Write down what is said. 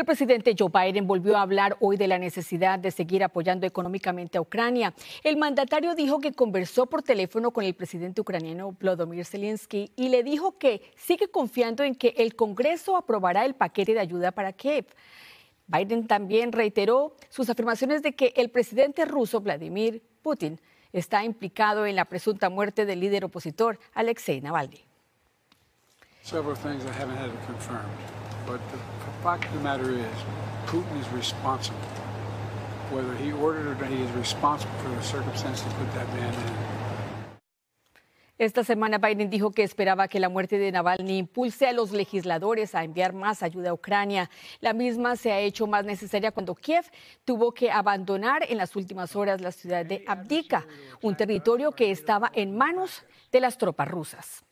el presidente Joe Biden volvió a hablar hoy de la necesidad de seguir apoyando económicamente a Ucrania. El mandatario dijo que conversó por teléfono con el presidente ucraniano Vladimir Zelensky y le dijo que sigue confiando en que el Congreso aprobará el paquete de ayuda para Kiev. Biden también reiteró sus afirmaciones de que el presidente ruso Vladimir Putin está implicado en la presunta muerte del líder opositor Alexei Navalny. But the fact Putin responsible. Whether he ordered or he is responsible for the circumstances put that man in. Esta semana Biden dijo que esperaba que la muerte de Navalny impulse a los legisladores a enviar más ayuda a Ucrania. La misma se ha hecho más necesaria cuando Kiev tuvo que abandonar en las últimas horas la ciudad de Abdika, un territorio que estaba en manos de las tropas rusas.